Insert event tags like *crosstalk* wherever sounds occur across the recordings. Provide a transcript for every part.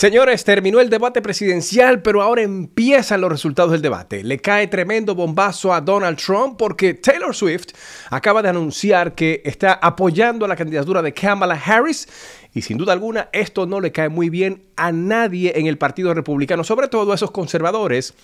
Señores, terminó el debate presidencial, pero ahora empiezan los resultados del debate. Le cae tremendo bombazo a Donald Trump porque Taylor Swift acaba de anunciar que está apoyando a la candidatura de Kamala Harris y sin duda alguna esto no le cae muy bien a nadie en el Partido Republicano, sobre todo a esos conservadores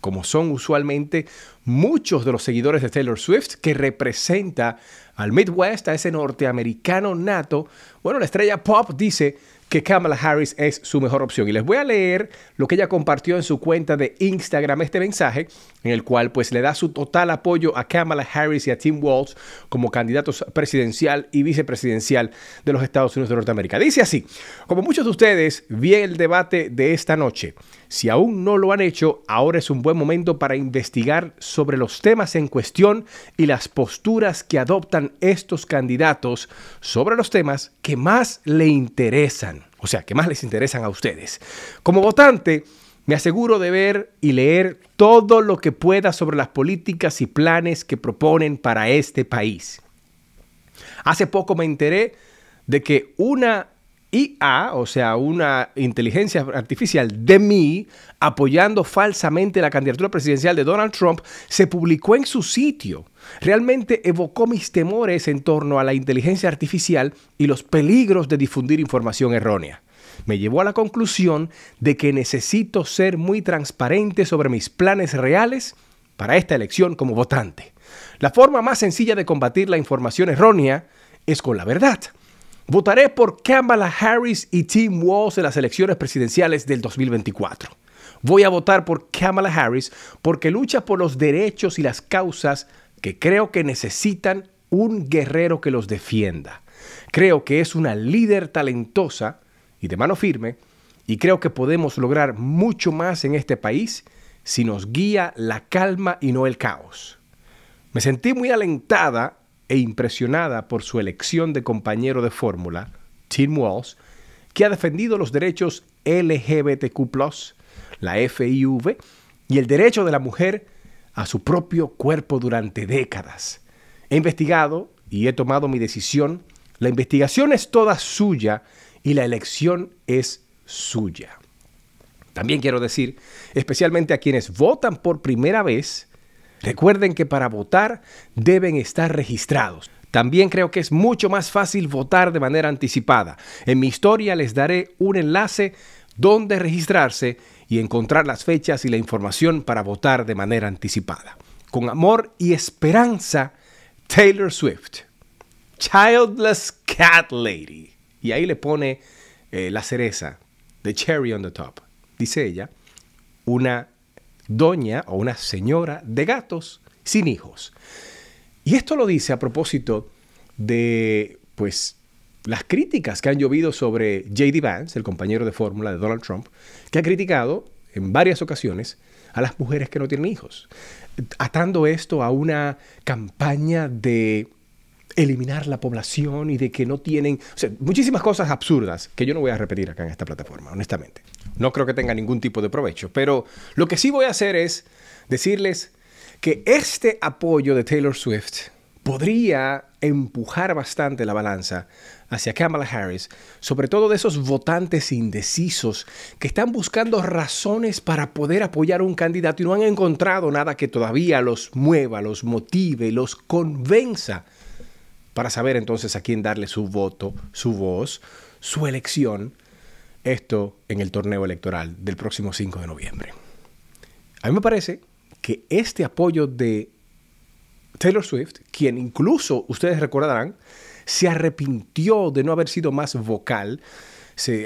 como son usualmente muchos de los seguidores de Taylor Swift, que representa al Midwest, a ese norteamericano nato. Bueno, la estrella pop dice que Kamala Harris es su mejor opción. Y les voy a leer lo que ella compartió en su cuenta de Instagram, este mensaje, en el cual pues le da su total apoyo a Kamala Harris y a Tim Walz como candidatos presidencial y vicepresidencial de los Estados Unidos de Norteamérica. Dice así, como muchos de ustedes, vi el debate de esta noche. Si aún no lo han hecho, ahora es un buen momento para investigar sobre los temas en cuestión y las posturas que adoptan estos candidatos sobre los temas que más le interesan, o sea, que más les interesan a ustedes. Como votante, me aseguro de ver y leer todo lo que pueda sobre las políticas y planes que proponen para este país. Hace poco me enteré de que una IA, o sea, una inteligencia artificial de mí, apoyando falsamente la candidatura presidencial de Donald Trump, se publicó en su sitio. Realmente evocó mis temores en torno a la inteligencia artificial y los peligros de difundir información errónea. Me llevó a la conclusión de que necesito ser muy transparente sobre mis planes reales para esta elección como votante. La forma más sencilla de combatir la información errónea es con la verdad. Votaré por Kamala Harris y Tim Walz en las elecciones presidenciales del 2024. Voy a votar por Kamala Harris porque lucha por los derechos y las causas que creo que necesitan un guerrero que los defienda. Creo que es una líder talentosa y de mano firme y creo que podemos lograr mucho más en este país si nos guía la calma y no el caos. Me sentí muy alentada e impresionada por su elección de compañero de fórmula, Tim Walls, que ha defendido los derechos LGBTQ, la FIV, y el derecho de la mujer a su propio cuerpo durante décadas. He investigado y he tomado mi decisión. La investigación es toda suya y la elección es suya. También quiero decir, especialmente a quienes votan por primera vez, Recuerden que para votar deben estar registrados. También creo que es mucho más fácil votar de manera anticipada. En mi historia les daré un enlace donde registrarse y encontrar las fechas y la información para votar de manera anticipada. Con amor y esperanza, Taylor Swift, Childless Cat Lady. Y ahí le pone eh, la cereza, the cherry on the top. Dice ella, una doña o una señora de gatos sin hijos. Y esto lo dice a propósito de, pues, las críticas que han llovido sobre J.D. Vance, el compañero de fórmula de Donald Trump, que ha criticado en varias ocasiones a las mujeres que no tienen hijos, atando esto a una campaña de eliminar la población y de que no tienen, muchísimas cosas absurdas que yo no voy a repetir acá en esta plataforma, honestamente. No creo que tenga ningún tipo de provecho, pero lo que sí voy a hacer es decirles que este apoyo de Taylor Swift podría empujar bastante la balanza hacia Kamala Harris, sobre todo de esos votantes indecisos que están buscando razones para poder apoyar un candidato y no han encontrado nada que todavía los mueva, los motive, los convenza para saber entonces a quién darle su voto, su voz, su elección, esto en el torneo electoral del próximo 5 de noviembre. A mí me parece que este apoyo de Taylor Swift, quien incluso ustedes recordarán, se arrepintió de no haber sido más vocal.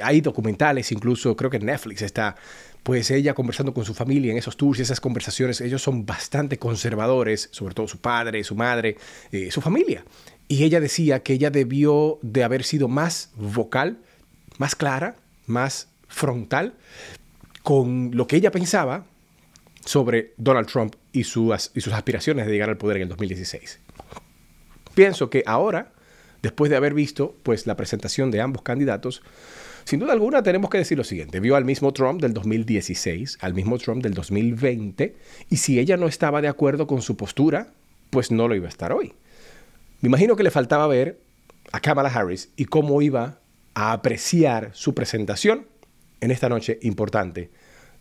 hay documentales, incluso creo que Netflix está, pues ella conversando con su familia en esos tours y esas conversaciones. Ellos son bastante conservadores, sobre todo su padre, su madre, eh, su familia. Y ella decía que ella debió de haber sido más vocal, más clara, más frontal con lo que ella pensaba sobre Donald Trump y, sus aspiraciones de llegar al poder en el 2016. Pienso que ahora, después de haber visto pues, la presentación de ambos candidatos, sin duda alguna tenemos que decir lo siguiente, vio al mismo Trump del 2016, al mismo Trump del 2020, y si ella no estaba de acuerdo con su postura, pues no lo iba a estar hoy. Me imagino que le faltaba ver a Kamala Harris y cómo iba a apreciar su presentación en esta noche importante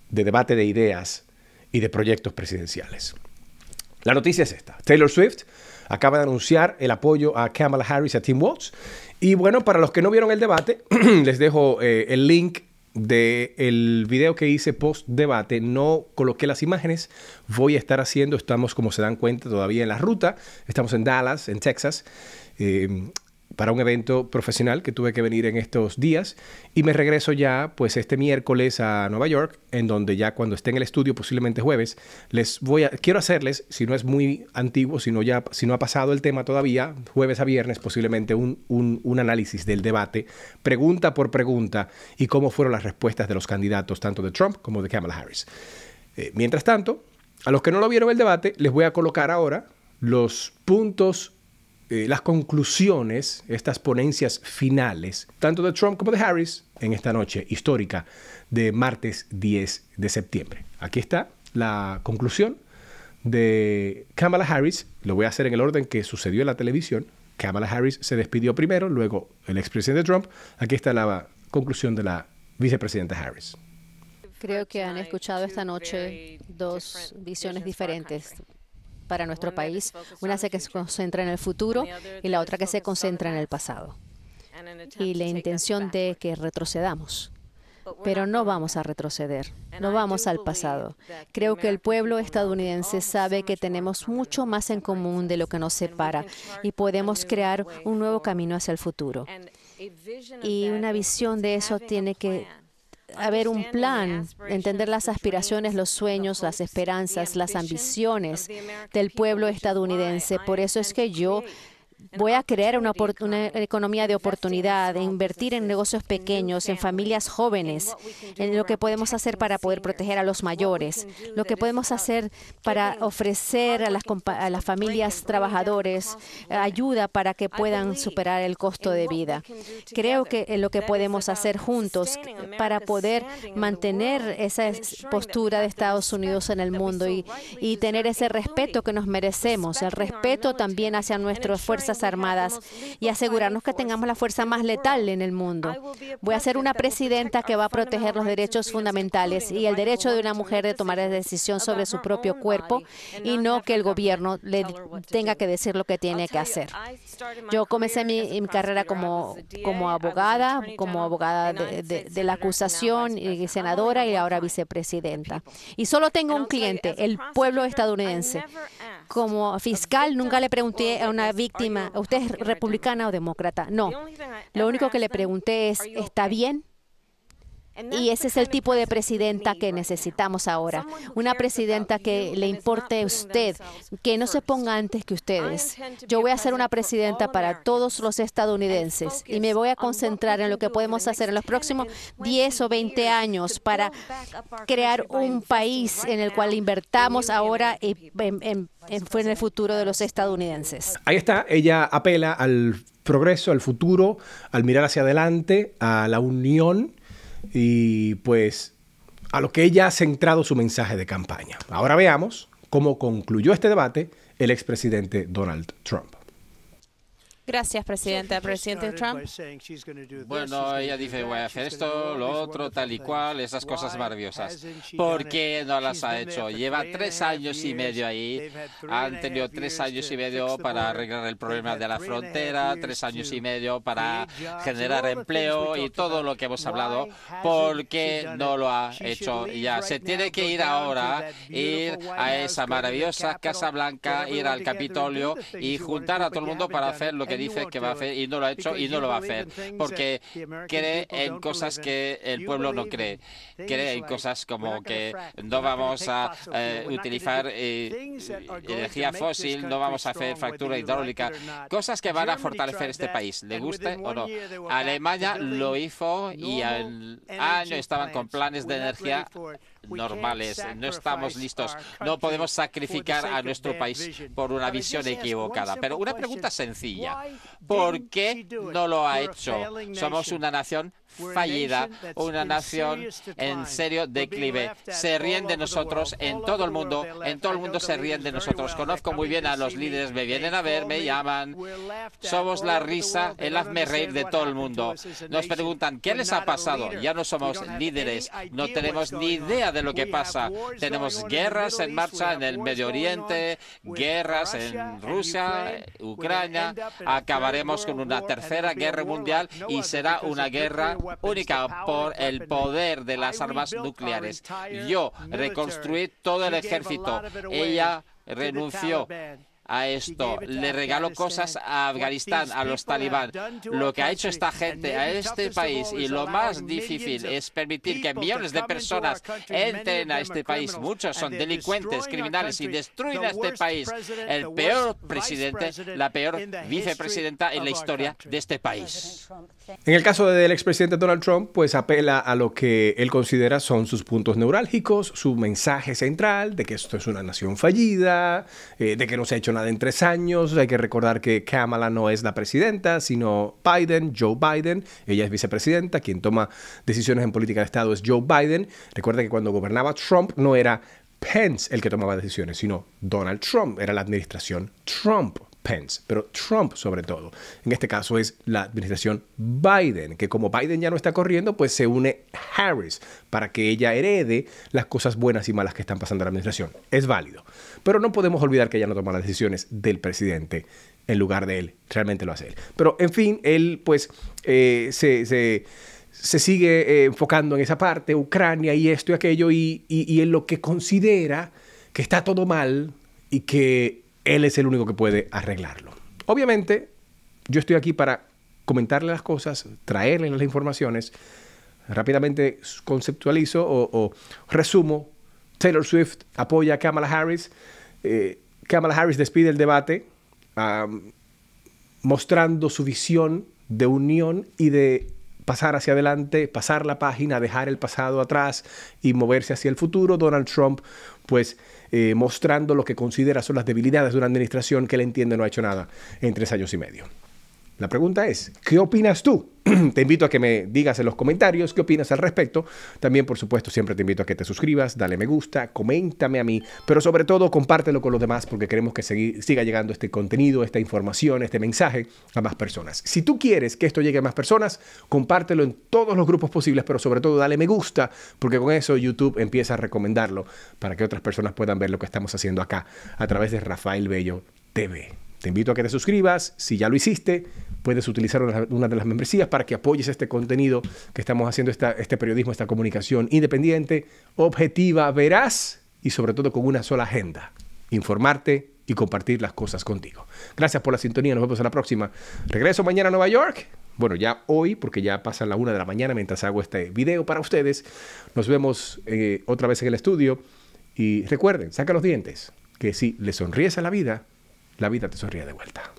de debate de ideas y de proyectos presidenciales. La noticia es esta. Taylor Swift acaba de anunciar el apoyo a Kamala Harris a Tim Walz. Y bueno, para los que no vieron el debate, *clears throat* les dejo eh, el link del el video que hice post debate, no coloqué las imágenes, voy a estar haciendo, estamos como se dan cuenta todavía en la ruta, estamos en Dallas, en Texas, eh, para un evento profesional que tuve que venir en estos días y me regreso ya pues este miércoles a Nueva York en donde ya cuando esté en el estudio posiblemente jueves les voy quiero hacerles si no es muy antiguo si no ya si no ha pasado el tema todavía jueves a viernes posiblemente un, análisis del debate pregunta por pregunta y cómo fueron las respuestas de los candidatos tanto de Trump como de Kamala Harris eh, mientras tanto a los que no lo vieron el debate les voy a colocar ahora los puntos eh, las conclusiones, estas ponencias finales, tanto de Trump como de Harris, en esta noche histórica de martes 10 de septiembre. Aquí está la conclusión de Kamala Harris, lo voy a hacer en el orden que sucedió en la televisión. Kamala Harris se despidió primero, luego el expresidente Trump. Aquí está la conclusión de la vicepresidenta Harris. Creo que han escuchado esta noche dos visiones diferentes para nuestro país, una que se concentra en el futuro y la otra que se concentra en el pasado. Y la intención de que retrocedamos. Pero no vamos a retroceder, no vamos al pasado. Creo que el pueblo estadounidense sabe que tenemos mucho más en común de lo que nos separa y podemos crear un nuevo camino hacia el futuro. Y una visión de eso tiene que haber un plan, entender las aspiraciones, los sueños, las esperanzas, las ambiciones del pueblo estadounidense. Por eso es que yo Voy a crear una, economía de oportunidad, invertir en negocios pequeños, en familias jóvenes, en lo que podemos hacer para poder proteger a los mayores, lo que podemos hacer para ofrecer a las, familias trabajadores eh, ayuda para que puedan superar el costo de vida. Creo que eh, lo que podemos hacer juntos eh, para poder mantener esa postura de Estados Unidos en el mundo y, y tener ese respeto que nos merecemos, el respeto también hacia nuestras fuerzas Armadas y asegurarnos que tengamos la fuerza más letal en el mundo. Voy a ser una presidenta que va a proteger los derechos fundamentales y el derecho de una mujer de tomar la decisión sobre su propio cuerpo y no que el gobierno le tenga que decir lo que tiene que hacer. Yo comencé mi, carrera como, como abogada, como abogada de la acusación y senadora y ahora vicepresidenta. Y solo tengo un cliente, el pueblo estadounidense. Como fiscal nunca le pregunté a una víctima ¿usted es republicana o demócrata? No. Lo único que le pregunté es, ¿está bien? Y ese es el tipo de presidenta que necesitamos ahora. Una presidenta que le importe a usted, que no se ponga antes que ustedes. Yo voy a ser una presidenta para todos los estadounidenses y me voy a concentrar en lo que podemos hacer en los próximos 10 o 20 años para crear un país en el cual invertamos ahora y en, en, en el futuro de los estadounidenses. Ahí está, ella apela al progreso, al futuro, al mirar hacia adelante, a la unión y pues a lo que ella ha centrado su mensaje de campaña. Ahora veamos cómo concluyó este debate el expresidente Donald Trump. Gracias, presidente. Presidente Trump. Bueno, ella dice, voy a hacer esto, lo otro, tal y cual, esas cosas maravillosas. ¿Por qué no las ha hecho? Lleva tres años y medio ahí. Han tenido tres años y medio para arreglar el problema de la frontera, tres años y medio para generar empleo y todo lo que hemos hablado. ¿Por qué no lo ha hecho ya? Se tiene que ir ahora, ir a esa maravillosa Casa Blanca, ir al Capitolio y juntar a todo el mundo para hacer lo que dice que va a hacer y no lo ha hecho y no lo va a hacer, porque cree en cosas que el pueblo no cree, cree en cosas como que no vamos a eh, utilizar energía fósil, no vamos a hacer factura hidráulica, cosas que van a fortalecer este país, le guste o no. Alemania lo hizo y al año estaban con planes de energía normales. No estamos listos. No podemos sacrificar a nuestro país por una visión equivocada. Pero una pregunta sencilla. ¿Por qué no lo ha hecho? Somos una nación fallida, una nación en serio declive. Se ríen de nosotros en todo el mundo, en todo el mundo se ríen de nosotros. Conozco muy bien a los líderes, me vienen a ver, me llaman. Somos la risa, el hazme reír de todo el mundo. Nos preguntan, ¿qué les ha pasado? Ya no somos líderes, no tenemos ni idea de lo que pasa. Tenemos guerras en marcha en el Medio Oriente, guerras en Rusia, Ucrania. Acabaremos con una tercera guerra mundial y será una guerra única por el poder de las armas nucleares. Yo reconstruí todo el ejército. Ella renunció a esto, le regaló cosas a Afganistán, a los talibán. Lo que ha hecho esta gente a este país y lo más difícil es permitir que millones de personas entren a este país. Muchos son delincuentes, criminales y destruyen a este país. El peor presidente, la peor vicepresidenta en la historia de este país. En el caso del expresidente Donald Trump, pues apela a lo que él considera son sus puntos neurálgicos, su mensaje central de que esto es una nación fallida, eh, de que no se ha hecho en tres años. Hay que recordar que Kamala no es la presidenta, sino Biden, Joe Biden. Ella es vicepresidenta. Quien toma decisiones en política de Estado es Joe Biden. Recuerda que cuando gobernaba Trump no era Pence el que tomaba decisiones, sino Donald Trump. Era la administración Trump. Pence, pero Trump sobre todo. En este caso es la administración Biden, que como Biden ya no está corriendo, pues se une Harris para que ella herede las cosas buenas y malas que están pasando en la administración. Es válido. Pero no podemos olvidar que ella no toma las decisiones del presidente en lugar de él. Realmente lo hace él. Pero en fin, él pues eh, se, sigue eh, enfocando en esa parte, Ucrania y esto y aquello, y, en lo que considera que está todo mal y que él es el único que puede arreglarlo. Obviamente, yo estoy aquí para comentarle las cosas, traerle las informaciones. Rápidamente conceptualizo o, resumo. Taylor Swift apoya a Kamala Harris. Eh, Kamala Harris despide el debate mostrando su visión de unión y de pasar hacia adelante, pasar la página, dejar el pasado atrás y moverse hacia el futuro. Donald Trump, pues eh, mostrando lo que considera son las debilidades de una administración que él entiende no ha hecho nada en tres años y medio. La pregunta es, ¿qué opinas tú? *clears throat* te invito a que me digas en los comentarios qué opinas al respecto. También, por supuesto, siempre te invito a que te suscribas, dale me gusta, coméntame a mí, pero sobre todo compártelo con los demás porque queremos que siga llegando este contenido, esta información, este mensaje a más personas. Si tú quieres que esto llegue a más personas, compártelo en todos los grupos posibles, pero sobre todo dale me gusta porque con eso YouTube empieza a recomendarlo para que otras personas puedan ver lo que estamos haciendo acá a través de Rafael Bello TV. Te invito a que te suscribas. Si ya lo hiciste, puedes utilizar una, de las membresías para que apoyes este contenido que estamos haciendo, este periodismo, esta comunicación independiente, objetiva, veraz y sobre todo con una sola agenda. Informarte y compartir las cosas contigo. Gracias por la sintonía. Nos vemos en la próxima. Regreso mañana a Nueva York. Bueno, ya hoy, porque ya pasa la una de la mañana mientras hago este video para ustedes. Nos vemos eh, otra vez en el estudio. Y recuerden, saca los dientes, que si le sonríes a la vida, la vida te sonría de vuelta.